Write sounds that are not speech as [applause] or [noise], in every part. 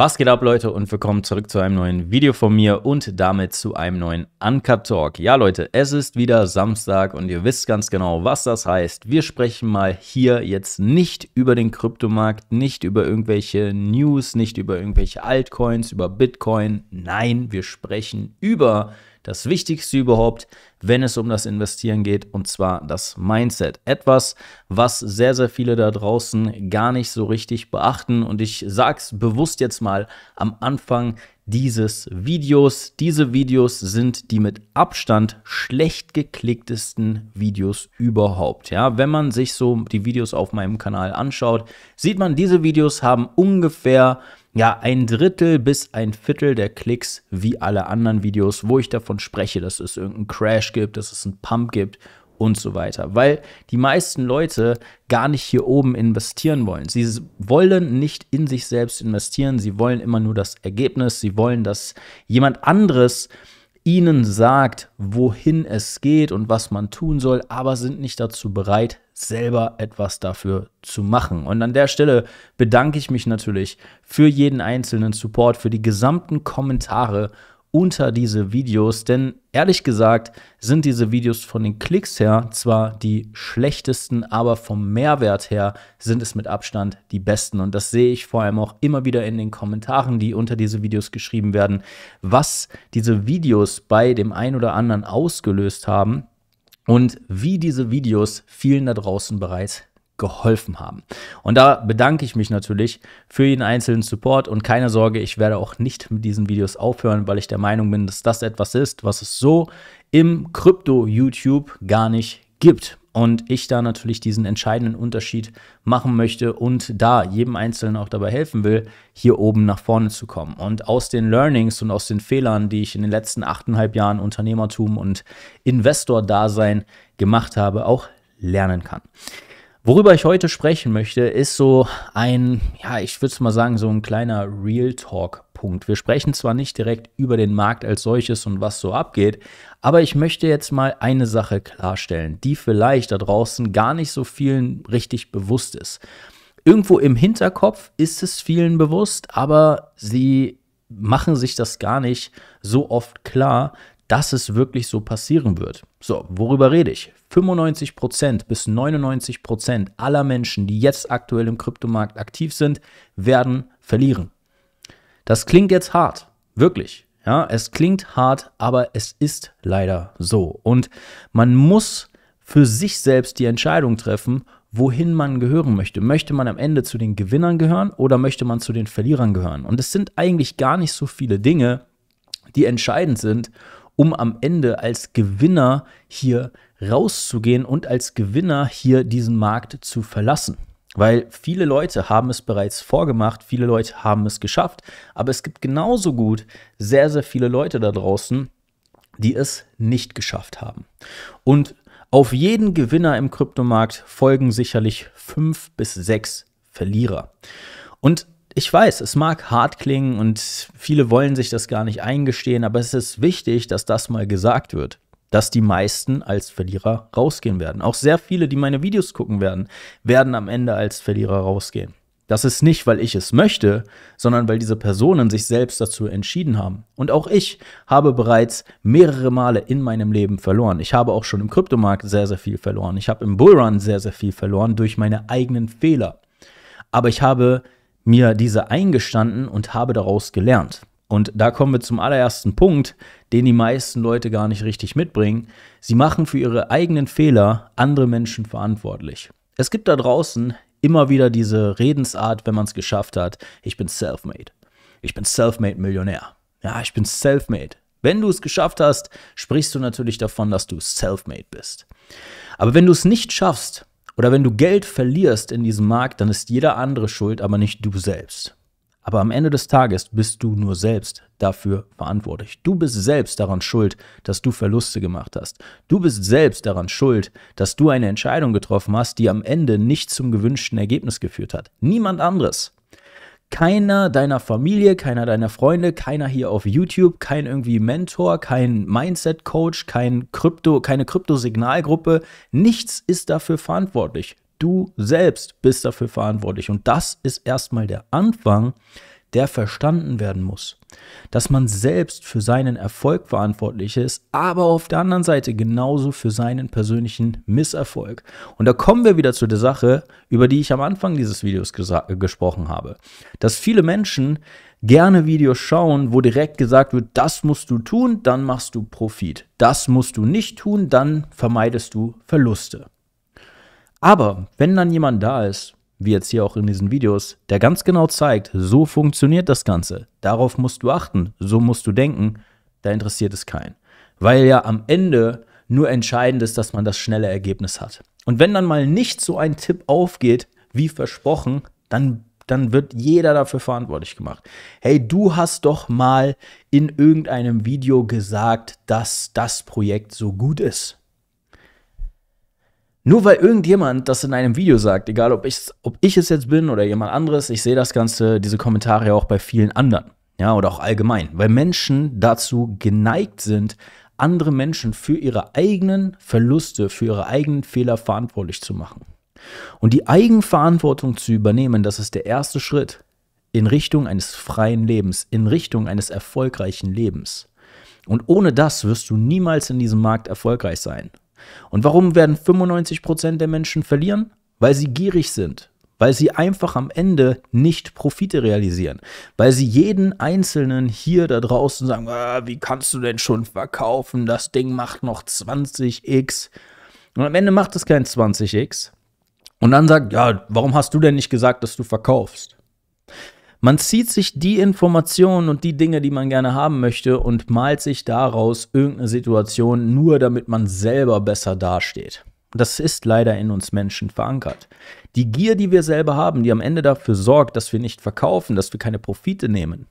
Was geht ab, Leute, und willkommen zurück zu einem neuen Video von mir und damit zu einem neuen Uncut Talk. Ja, Leute, es ist wieder Samstag und ihr wisst ganz genau, was das heißt. Wir sprechen mal hier jetzt nicht über den Kryptomarkt, nicht über irgendwelche News, nicht über irgendwelche Altcoins, über Bitcoin. Nein, wir sprechen über das Wichtigste überhaupt, wenn es um das Investieren geht, und zwar das Mindset. Etwas, was sehr, sehr viele da draußen gar nicht so richtig beachten. Und ich sage es bewusst jetzt mal am Anfang dieses Videos. Diese Videos sind die mit Abstand schlecht geklicktesten Videos überhaupt. Ja, wenn man sich so die Videos auf meinem Kanal anschaut, sieht man, diese Videos haben ungefähr ja ein Drittel bis ein Viertel der Klicks wie alle anderen Videos, wo ich davon spreche, dass es irgendeinen Crash gibt, dass es einen Pump gibt und so weiter, weil die meisten Leute gar nicht hier oben investieren wollen. Sie wollen nicht in sich selbst investieren, sie wollen immer nur das Ergebnis, sie wollen, dass jemand anderes ihnen sagt, wohin es geht und was man tun soll, aber sind nicht dazu bereit, selber etwas dafür zu machen. Und an der Stelle bedanke ich mich natürlich für jeden einzelnen Support, für die gesamten Kommentare unter diese Videos, denn ehrlich gesagt sind diese Videos von den Klicks her zwar die schlechtesten, aber vom Mehrwert her sind es mit Abstand die besten und das sehe ich vor allem auch immer wieder in den Kommentaren, die unter diese Videos geschrieben werden, was diese Videos bei dem einen oder anderen ausgelöst haben und wie diese Videos vielen da draußen bereits geholfen haben. Und da bedanke ich mich natürlich für jeden einzelnen Support und keine Sorge, ich werde auch nicht mit diesen Videos aufhören, weil ich der Meinung bin, dass das etwas ist, was es so im Krypto-YouTube gar nicht gibt und ich da natürlich diesen entscheidenden Unterschied machen möchte und da jedem Einzelnen auch dabei helfen will, hier oben nach vorne zu kommen. Und aus den Learnings und aus den Fehlern, die ich in den letzten achteinhalb Jahren Unternehmertum und Investor-Dasein gemacht habe, auch lernen kann. Worüber ich heute sprechen möchte, ist so ein, ja, ich würde es mal sagen, so ein kleiner Real Talk Punkt. Wir sprechen zwar nicht direkt über den Markt als solches und was so abgeht, aber ich möchte jetzt mal eine Sache klarstellen, die vielleicht da draußen gar nicht so vielen richtig bewusst ist. Irgendwo im Hinterkopf ist es vielen bewusst, aber sie machen sich das gar nicht so oft klar, dass es wirklich so passieren wird. So, worüber rede ich? 95% bis 99% aller Menschen, die jetzt aktuell im Kryptomarkt aktiv sind, werden verlieren. Das klingt jetzt hart, wirklich. Ja, es klingt hart, aber es ist leider so. Und man muss für sich selbst die Entscheidung treffen, wohin man gehören möchte. Möchte man am Ende zu den Gewinnern gehören oder möchte man zu den Verlierern gehören? Und es sind eigentlich gar nicht so viele Dinge, die entscheidend sind, um am Ende als Gewinner hier rauszugehen und als Gewinner hier diesen Markt zu verlassen. Weil viele Leute haben es bereits vorgemacht, viele Leute haben es geschafft, aber es gibt genauso gut sehr, sehr viele Leute da draußen, die es nicht geschafft haben. Und auf jeden Gewinner im Kryptomarkt folgen sicherlich fünf bis sechs Verlierer. Und ich weiß, es mag hart klingen und viele wollen sich das gar nicht eingestehen, aber es ist wichtig, dass das mal gesagt wird dass die meisten als Verlierer rausgehen werden. Auch sehr viele, die meine Videos gucken werden, werden am Ende als Verlierer rausgehen. Das ist nicht, weil ich es möchte, sondern weil diese Personen sich selbst dazu entschieden haben. Und auch ich habe bereits mehrere Male in meinem Leben verloren. Ich habe auch schon im Kryptomarkt sehr, sehr viel verloren. Ich habe im Bullrun sehr, sehr viel verloren durch meine eigenen Fehler. Aber ich habe mir diese eingestanden und habe daraus gelernt. Und da kommen wir zum allerersten Punkt, den die meisten Leute gar nicht richtig mitbringen. Sie machen für ihre eigenen Fehler andere Menschen verantwortlich. Es gibt da draußen immer wieder diese Redensart, wenn man es geschafft hat, ich bin self-made. Ich bin self-made Millionär. Ja, ich bin self-made. Wenn du es geschafft hast, sprichst du natürlich davon, dass du self-made bist. Aber wenn du es nicht schaffst oder wenn du Geld verlierst in diesem Markt, dann ist jeder andere schuld, aber nicht du selbst. Aber am Ende des Tages bist du nur selbst dafür verantwortlich. Du bist selbst daran schuld, dass du Verluste gemacht hast. Du bist selbst daran schuld, dass du eine Entscheidung getroffen hast, die am Ende nicht zum gewünschten Ergebnis geführt hat. Niemand anderes. Keiner deiner Familie, keiner deiner Freunde, keiner hier auf YouTube, kein irgendwie Mentor, kein Mindset Coach, kein Krypto, keine Kryptosignalgruppe, nichts ist dafür verantwortlich. Du selbst bist dafür verantwortlich. Und das ist erstmal der Anfang, der verstanden werden muss. Dass man selbst für seinen Erfolg verantwortlich ist, aber auf der anderen Seite genauso für seinen persönlichen Misserfolg. Und da kommen wir wieder zu der Sache, über die ich am Anfang dieses Videos äh, gesprochen habe. Dass viele Menschen gerne Videos schauen, wo direkt gesagt wird, das musst du tun, dann machst du Profit. Das musst du nicht tun, dann vermeidest du Verluste. Aber wenn dann jemand da ist, wie jetzt hier auch in diesen Videos, der ganz genau zeigt, so funktioniert das Ganze, darauf musst du achten, so musst du denken, da interessiert es keinen. Weil ja am Ende nur entscheidend ist, dass man das schnelle Ergebnis hat. Und wenn dann mal nicht so ein Tipp aufgeht, wie versprochen, dann dann wird jeder dafür verantwortlich gemacht. Hey, du hast doch mal in irgendeinem Video gesagt, dass das Projekt so gut ist. Nur weil irgendjemand das in einem Video sagt, egal ob ich, ob ich es jetzt bin oder jemand anderes, ich sehe das Ganze, diese Kommentare auch bei vielen anderen. Ja, oder auch allgemein. Weil Menschen dazu geneigt sind, andere Menschen für ihre eigenen Verluste, für ihre eigenen Fehler verantwortlich zu machen. Und die Eigenverantwortung zu übernehmen, das ist der erste Schritt in Richtung eines freien Lebens, in Richtung eines erfolgreichen Lebens. Und ohne das wirst du niemals in diesem Markt erfolgreich sein. Und warum werden 95% der Menschen verlieren? Weil sie gierig sind, weil sie einfach am Ende nicht Profite realisieren, weil sie jeden Einzelnen hier da draußen sagen, ah, wie kannst du denn schon verkaufen, das Ding macht noch 20x. Und am Ende macht es kein 20x. Und dann sagt, ja, warum hast du denn nicht gesagt, dass du verkaufst? Man zieht sich die Informationen und die Dinge, die man gerne haben möchte und malt sich daraus irgendeine Situation, nur damit man selber besser dasteht. Das ist leider in uns Menschen verankert. Die Gier, die wir selber haben, die am Ende dafür sorgt, dass wir nicht verkaufen, dass wir keine Profite nehmen,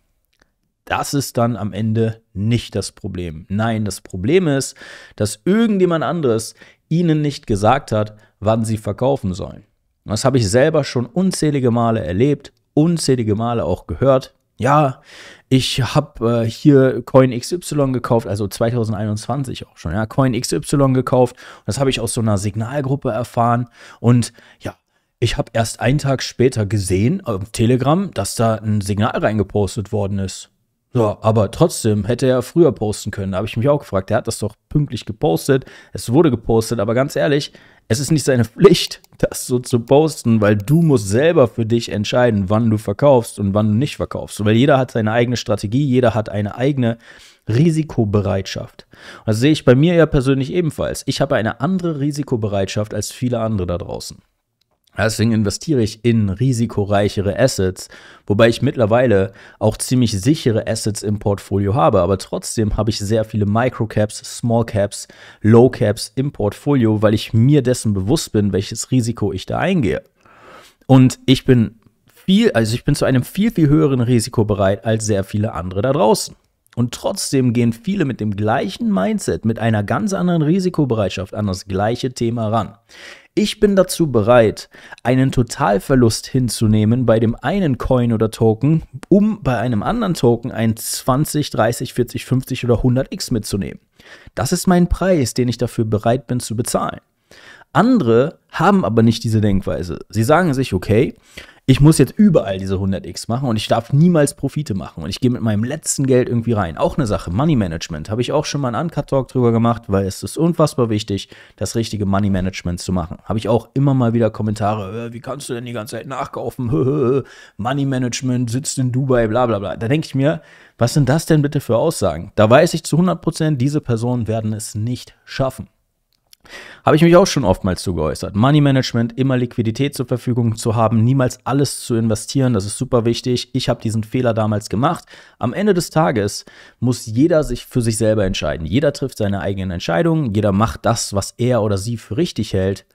das ist dann am Ende nicht das Problem. Nein, das Problem ist, dass irgendjemand anderes ihnen nicht gesagt hat, wann sie verkaufen sollen. Das habe ich selber schon unzählige Male erlebt, unzählige Male auch gehört. Ja, ich habe äh, hier Coin XY gekauft, also 2021 auch schon. Ja, Coin XY gekauft. Das habe ich aus so einer Signalgruppe erfahren. Und ja, ich habe erst einen Tag später gesehen auf Telegram, dass da ein Signal reingepostet worden ist. Ja, aber trotzdem hätte er früher posten können. Da habe ich mich auch gefragt. Er hat das doch pünktlich gepostet. Es wurde gepostet, aber ganz ehrlich, es ist nicht seine [laughs] Pflicht, das so zu posten, weil du musst selber für dich entscheiden, wann du verkaufst und wann du nicht verkaufst. Weil jeder hat seine eigene Strategie, jeder hat eine eigene Risikobereitschaft. Und das sehe ich bei mir ja persönlich ebenfalls. Ich habe eine andere Risikobereitschaft als viele andere da draußen. Deswegen investiere ich in risikoreichere Assets, wobei ich mittlerweile auch ziemlich sichere Assets im Portfolio habe. Aber trotzdem habe ich sehr viele Microcaps, Smallcaps, Lowcaps im Portfolio, weil ich mir dessen bewusst bin, welches Risiko ich da eingehe. Und ich bin viel, also ich bin zu einem viel, viel höheren Risiko bereit als sehr viele andere da draußen. Und trotzdem gehen viele mit dem gleichen Mindset, mit einer ganz anderen Risikobereitschaft an das gleiche Thema ran. Ich bin dazu bereit, einen Totalverlust hinzunehmen bei dem einen Coin oder Token, um bei einem anderen Token ein 20, 30, 40, 50 oder 100x mitzunehmen. Das ist mein Preis, den ich dafür bereit bin zu bezahlen. Andere haben aber nicht diese Denkweise. Sie sagen sich, okay, ich muss jetzt überall diese 100x machen und ich darf niemals Profite machen und ich gehe mit meinem letzten Geld irgendwie rein. Auch eine Sache, Money Management, habe ich auch schon mal einen Uncut Talk drüber gemacht, weil es ist unfassbar wichtig, das richtige Money Management zu machen. Habe ich auch immer mal wieder Kommentare, äh, wie kannst du denn die ganze Zeit nachkaufen? [laughs] Money Management sitzt in Dubai, bla bla bla. Da denke ich mir, was sind das denn bitte für Aussagen? Da weiß ich zu 100 Prozent, diese Personen werden es nicht schaffen. Habe ich mich auch schon oftmals zu geäußert. Money Management, immer Liquidität zur Verfügung zu haben, niemals alles zu investieren, das ist super wichtig. Ich habe diesen Fehler damals gemacht. Am Ende des Tages muss jeder sich für sich selber entscheiden. Jeder trifft seine eigenen Entscheidungen, jeder macht das, was er oder sie für richtig hält.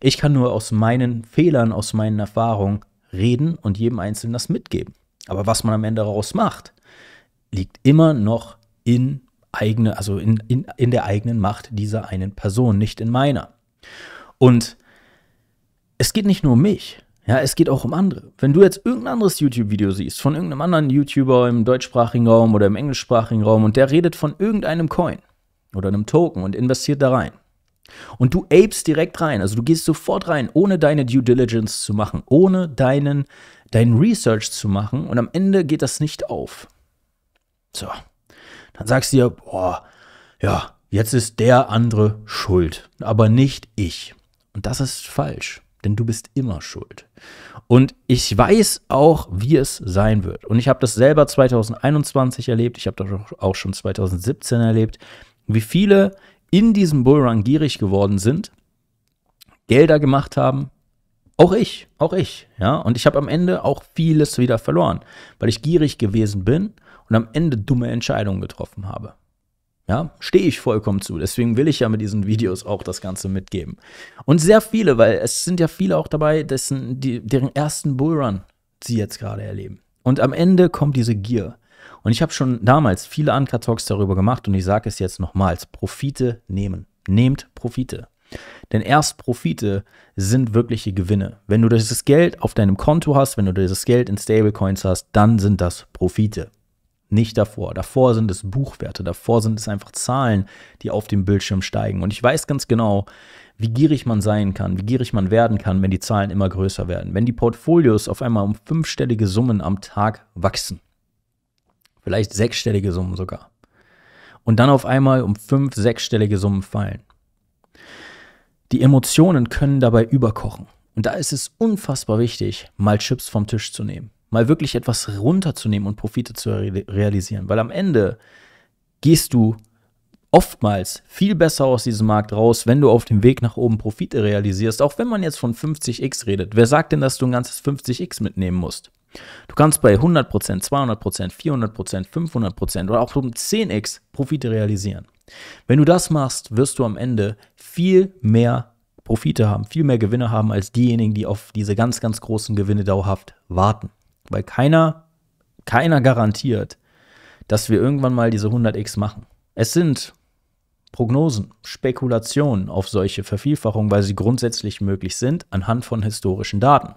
Ich kann nur aus meinen Fehlern, aus meinen Erfahrungen reden und jedem Einzelnen das mitgeben. Aber was man am Ende daraus macht, liegt immer noch in eigene, also in, in, in der eigenen Macht dieser einen Person, nicht in meiner. Und es geht nicht nur um mich, ja, es geht auch um andere. Wenn du jetzt irgendein anderes YouTube-Video siehst, von irgendeinem anderen YouTuber im deutschsprachigen Raum oder im englischsprachigen Raum und der redet von irgendeinem Coin oder einem Token und investiert da rein. Und du apest direkt rein, also du gehst sofort rein, ohne deine Due Diligence zu machen, ohne deinen, deinen Research zu machen und am Ende geht das nicht auf. So, dann sagst du dir, boah, ja, jetzt ist der andere schuld, aber nicht ich. Und das ist falsch, denn du bist immer schuld. Und ich weiß auch, wie es sein wird. Und ich habe das selber 2021 erlebt, ich habe das auch schon 2017 erlebt, wie viele in diesem Bullrun gierig geworden sind, Gelder gemacht haben, auch ich, auch ich, ja. Und ich habe am Ende auch vieles wieder verloren, weil ich gierig gewesen bin und am Ende dumme Entscheidungen getroffen habe. Ja, stehe ich vollkommen zu. Deswegen will ich ja mit diesen Videos auch das Ganze mitgeben. Und sehr viele, weil es sind ja viele auch dabei, dessen, die, deren ersten Bullrun sie jetzt gerade erleben. Und am Ende kommt diese Gier. Und ich habe schon damals viele Anker-Talks darüber gemacht und ich sage es jetzt nochmals: Profite nehmen. Nehmt Profite. Denn erst Profite sind wirkliche Gewinne. Wenn du dieses Geld auf deinem Konto hast, wenn du dieses Geld in Stablecoins hast, dann sind das Profite. Nicht davor. Davor sind es Buchwerte, davor sind es einfach Zahlen, die auf dem Bildschirm steigen. Und ich weiß ganz genau, wie gierig man sein kann, wie gierig man werden kann, wenn die Zahlen immer größer werden, wenn die Portfolios auf einmal um fünfstellige Summen am Tag wachsen. Vielleicht sechsstellige Summen sogar. Und dann auf einmal um fünf, sechsstellige Summen fallen. Die Emotionen können dabei überkochen. Und da ist es unfassbar wichtig, mal Chips vom Tisch zu nehmen. Mal wirklich etwas runterzunehmen und Profite zu re realisieren. Weil am Ende gehst du oftmals viel besser aus diesem Markt raus, wenn du auf dem Weg nach oben Profite realisierst. Auch wenn man jetzt von 50x redet. Wer sagt denn, dass du ein ganzes 50x mitnehmen musst? Du kannst bei 100%, 200%, 400%, 500% oder auch um 10x Profite realisieren. Wenn du das machst, wirst du am Ende viel mehr Profite haben, viel mehr Gewinne haben als diejenigen, die auf diese ganz, ganz großen Gewinne dauerhaft warten. Weil keiner, keiner garantiert, dass wir irgendwann mal diese 100x machen. Es sind Prognosen, Spekulationen auf solche Vervielfachungen, weil sie grundsätzlich möglich sind anhand von historischen Daten.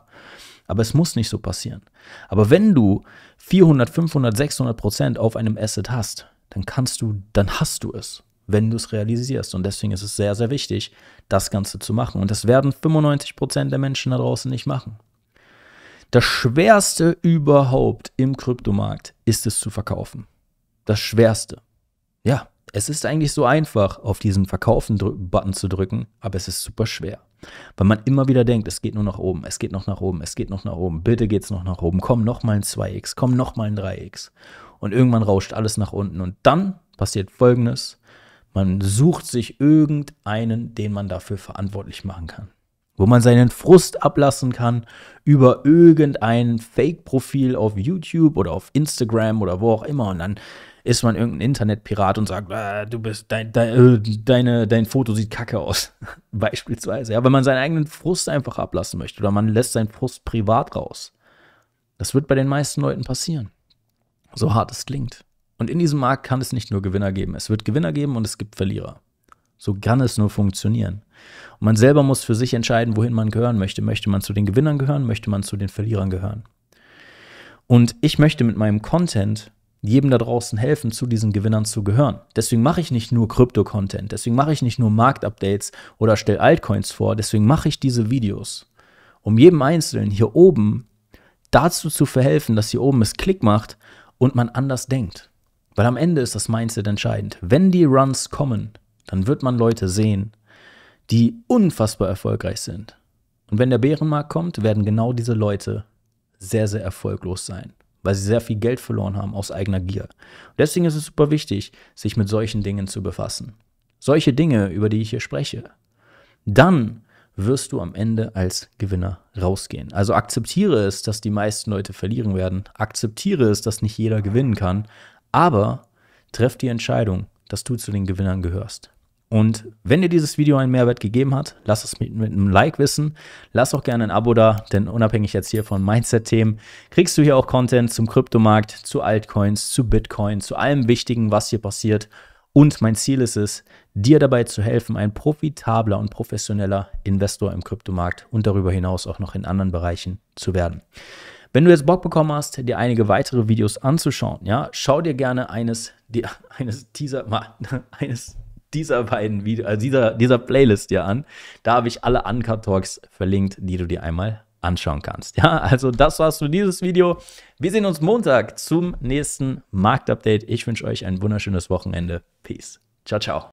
Aber es muss nicht so passieren. Aber wenn du 400, 500, 600 Prozent auf einem Asset hast, dann kannst du, dann hast du es, wenn du es realisierst. Und deswegen ist es sehr, sehr wichtig, das Ganze zu machen. Und das werden 95 Prozent der Menschen da draußen nicht machen. Das Schwerste überhaupt im Kryptomarkt ist es zu verkaufen. Das Schwerste. Ja, es ist eigentlich so einfach, auf diesen Verkaufen-Button zu drücken, aber es ist super schwer. Weil man immer wieder denkt, es geht nur nach oben, es geht noch nach oben, es geht noch nach oben, bitte geht es noch nach oben, komm noch mal ein 2x, komm noch mal ein 3x und irgendwann rauscht alles nach unten. Und dann passiert Folgendes. Man sucht sich irgendeinen, den man dafür verantwortlich machen kann. Wo man seinen Frust ablassen kann über irgendein Fake-Profil auf YouTube oder auf Instagram oder wo auch immer. Und dann ist man irgendein Internetpirat und sagt, ah, du bist, dein, dein, äh, deine, dein Foto sieht kacke aus. [laughs] Beispielsweise. Ja, wenn man seinen eigenen Frust einfach ablassen möchte oder man lässt seinen Frust privat raus. Das wird bei den meisten Leuten passieren. So hart es klingt. Und in diesem Markt kann es nicht nur Gewinner geben. Es wird Gewinner geben und es gibt Verlierer. So kann es nur funktionieren. Und man selber muss für sich entscheiden, wohin man gehören möchte. Möchte man zu den Gewinnern gehören, möchte man zu den Verlierern gehören. Und ich möchte mit meinem Content jedem da draußen helfen, zu diesen Gewinnern zu gehören. Deswegen mache ich nicht nur Krypto-Content, deswegen mache ich nicht nur Marktupdates oder stelle Altcoins vor, deswegen mache ich diese Videos, um jedem Einzelnen hier oben dazu zu verhelfen, dass hier oben es Klick macht und man anders denkt. Weil am Ende ist das Mindset entscheidend. Wenn die Runs kommen, dann wird man Leute sehen, die unfassbar erfolgreich sind. Und wenn der Bärenmarkt kommt, werden genau diese Leute sehr, sehr erfolglos sein, weil sie sehr viel Geld verloren haben aus eigener Gier. Und deswegen ist es super wichtig, sich mit solchen Dingen zu befassen. Solche Dinge, über die ich hier spreche. Dann wirst du am Ende als Gewinner rausgehen. Also akzeptiere es, dass die meisten Leute verlieren werden, akzeptiere es, dass nicht jeder gewinnen kann, aber treff die Entscheidung, dass du zu den Gewinnern gehörst. Und wenn dir dieses Video einen Mehrwert gegeben hat, lass es mit, mit einem Like wissen. Lass auch gerne ein Abo da, denn unabhängig jetzt hier von Mindset-Themen, kriegst du hier auch Content zum Kryptomarkt, zu Altcoins, zu Bitcoin, zu allem Wichtigen, was hier passiert. Und mein Ziel ist es, dir dabei zu helfen, ein profitabler und professioneller Investor im Kryptomarkt und darüber hinaus auch noch in anderen Bereichen zu werden. Wenn du jetzt Bock bekommen hast, dir einige weitere Videos anzuschauen, ja, schau dir gerne eines, die, [laughs] eines dieser, [laughs] eines dieser beiden Videos, also äh, dieser, dieser Playlist dir an. Da habe ich alle Uncut Talks verlinkt, die du dir einmal anschauen kannst. Ja, also das war's für dieses Video. Wir sehen uns Montag zum nächsten Marktupdate. Ich wünsche euch ein wunderschönes Wochenende. Peace. Ciao, ciao.